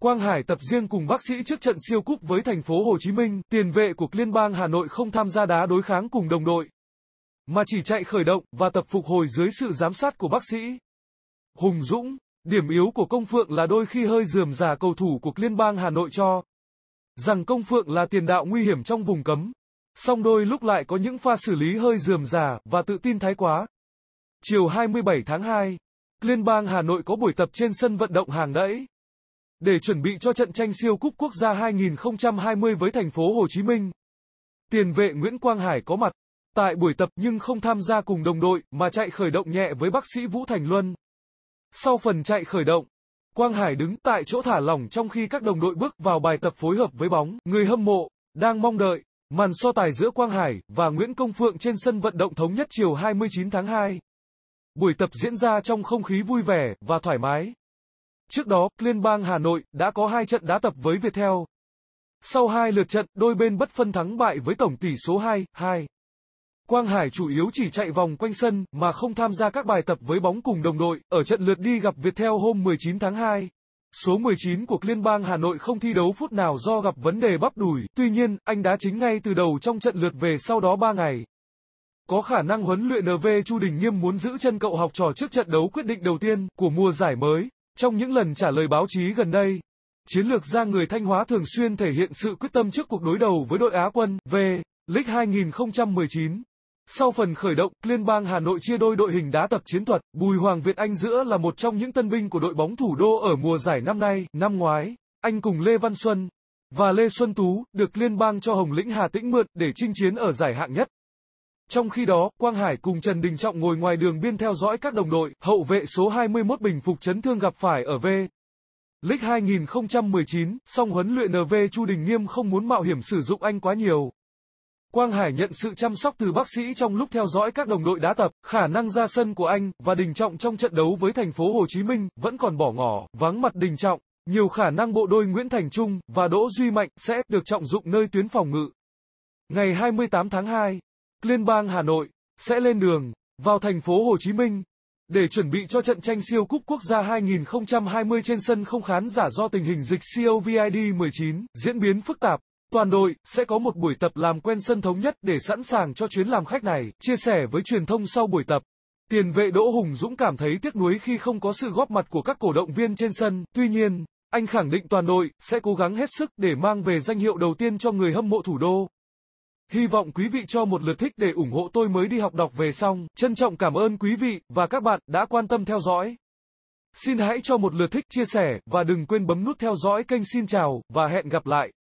Quang Hải tập riêng cùng bác sĩ trước trận siêu cúp với thành phố Hồ Chí Minh, tiền vệ của Liên bang Hà Nội không tham gia đá đối kháng cùng đồng đội, mà chỉ chạy khởi động và tập phục hồi dưới sự giám sát của bác sĩ. Hùng Dũng, điểm yếu của Công Phượng là đôi khi hơi dườm giả cầu thủ của Liên bang Hà Nội cho rằng Công Phượng là tiền đạo nguy hiểm trong vùng cấm, song đôi lúc lại có những pha xử lý hơi dườm giả và tự tin thái quá. Chiều 27 tháng 2, Liên bang Hà Nội có buổi tập trên sân vận động hàng đẫy để chuẩn bị cho trận tranh siêu cúp quốc gia 2020 với thành phố Hồ Chí Minh. Tiền vệ Nguyễn Quang Hải có mặt tại buổi tập nhưng không tham gia cùng đồng đội mà chạy khởi động nhẹ với bác sĩ Vũ Thành Luân. Sau phần chạy khởi động, Quang Hải đứng tại chỗ thả lỏng trong khi các đồng đội bước vào bài tập phối hợp với bóng. Người hâm mộ đang mong đợi màn so tài giữa Quang Hải và Nguyễn Công Phượng trên sân vận động thống nhất chiều 29 tháng 2. Buổi tập diễn ra trong không khí vui vẻ và thoải mái. Trước đó, Liên bang Hà Nội đã có hai trận đá tập với Viettel. Sau hai lượt trận, đôi bên bất phân thắng bại với tổng tỷ số 2-2. Quang Hải chủ yếu chỉ chạy vòng quanh sân mà không tham gia các bài tập với bóng cùng đồng đội ở trận lượt đi gặp Viettel hôm 19 tháng 2. Số 19 của Liên bang Hà Nội không thi đấu phút nào do gặp vấn đề bắp đùi, tuy nhiên, anh đá chính ngay từ đầu trong trận lượt về sau đó 3 ngày. Có khả năng huấn luyện NV Chu Đình Nghiêm muốn giữ chân cậu học trò trước trận đấu quyết định đầu tiên của mùa giải mới. Trong những lần trả lời báo chí gần đây, chiến lược gia người Thanh Hóa thường xuyên thể hiện sự quyết tâm trước cuộc đối đầu với đội Á quân V League 2019. Sau phần khởi động, Liên bang Hà Nội chia đôi đội hình đá tập chiến thuật, Bùi Hoàng Việt Anh giữa là một trong những tân binh của đội bóng thủ đô ở mùa giải năm nay, năm ngoái. Anh cùng Lê Văn Xuân và Lê Xuân Tú được Liên bang cho Hồng Lĩnh Hà Tĩnh mượn để chinh chiến ở giải hạng nhất. Trong khi đó, Quang Hải cùng Trần Đình Trọng ngồi ngoài đường biên theo dõi các đồng đội, hậu vệ số 21 bình phục chấn thương gặp phải ở V. League 2019, song huấn luyện NV Chu Đình Nghiêm không muốn mạo hiểm sử dụng anh quá nhiều. Quang Hải nhận sự chăm sóc từ bác sĩ trong lúc theo dõi các đồng đội đá tập, khả năng ra sân của anh và Đình Trọng trong trận đấu với thành phố Hồ Chí Minh vẫn còn bỏ ngỏ, vắng mặt Đình Trọng. Nhiều khả năng bộ đôi Nguyễn Thành Trung và Đỗ Duy Mạnh sẽ được trọng dụng nơi tuyến phòng ngự. Ngày 28 tháng 2 Liên bang Hà Nội sẽ lên đường vào thành phố Hồ Chí Minh để chuẩn bị cho trận tranh siêu cúp quốc gia 2020 trên sân không khán giả do tình hình dịch COVID-19 diễn biến phức tạp. Toàn đội sẽ có một buổi tập làm quen sân thống nhất để sẵn sàng cho chuyến làm khách này, chia sẻ với truyền thông sau buổi tập. Tiền vệ Đỗ Hùng Dũng cảm thấy tiếc nuối khi không có sự góp mặt của các cổ động viên trên sân, tuy nhiên, anh khẳng định toàn đội sẽ cố gắng hết sức để mang về danh hiệu đầu tiên cho người hâm mộ thủ đô. Hy vọng quý vị cho một lượt thích để ủng hộ tôi mới đi học đọc về xong. Trân trọng cảm ơn quý vị và các bạn đã quan tâm theo dõi. Xin hãy cho một lượt thích chia sẻ và đừng quên bấm nút theo dõi kênh xin chào và hẹn gặp lại.